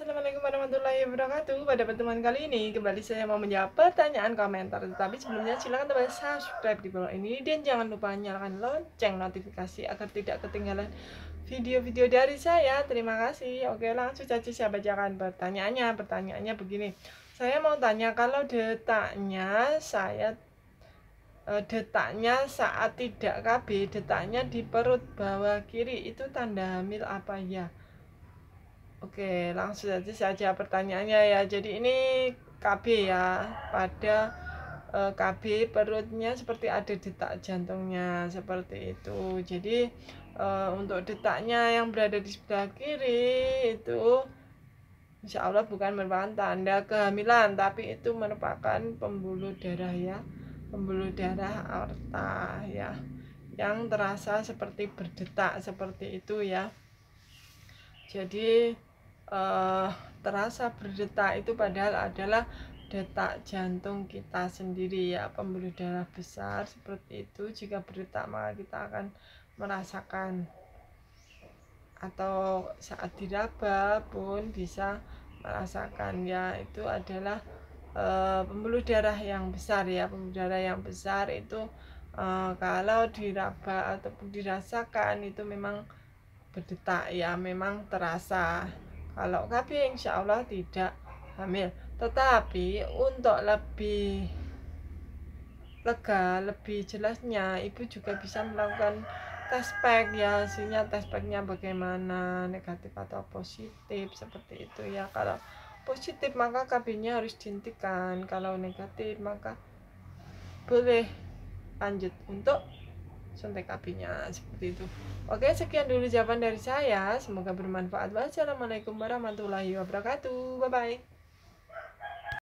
Assalamualaikum warahmatullahi wabarakatuh Pada pertemuan kali ini kembali saya mau menjawab pertanyaan komentar Tetapi sebelumnya silahkan teman subscribe di bawah ini Dan jangan lupa nyalakan lonceng notifikasi agar tidak ketinggalan video-video dari saya Terima kasih Oke langsung saja saya bacakan pertanyaannya Pertanyaannya begini Saya mau tanya kalau detaknya saya e, detaknya saat tidak KB detaknya di perut bawah kiri itu tanda hamil apa ya? Oke, langsung saja pertanyaannya ya. Jadi ini KB ya. Pada uh, eh, KB perutnya seperti ada detak jantungnya seperti itu. Jadi uh, untuk detaknya yang berada di sebelah kiri itu Insya Allah bukan merupakan tanda kehamilan, tapi itu merupakan pembuluh darah ya, pembuluh darah aorta ya, yang terasa seperti berdetak seperti itu ya. Jadi uh, terasa berdetak itu padahal adalah detak jantung kita sendiri ya pembuluh darah besar seperti itu jika berdetak maka kita akan merasakan atau saat diraba pun bisa merasakan ya itu adalah uh, pembuluh darah yang besar ya pembuluh darah yang besar itu uh, kalau diraba ataupun dirasakan itu memang berdetak ya memang terasa kalau KB insya Allah tidak hamil tetapi untuk lebih lega lebih jelasnya ibu juga bisa melakukan tes pack ya hasilnya tes packnya bagaimana negatif atau positif seperti itu ya kalau positif maka kabinnya harus dihentikan kalau negatif maka boleh lanjut untuk suntik apinya seperti itu oke sekian dulu jawaban dari saya semoga bermanfaat wassalamualaikum warahmatullahi wabarakatuh bye bye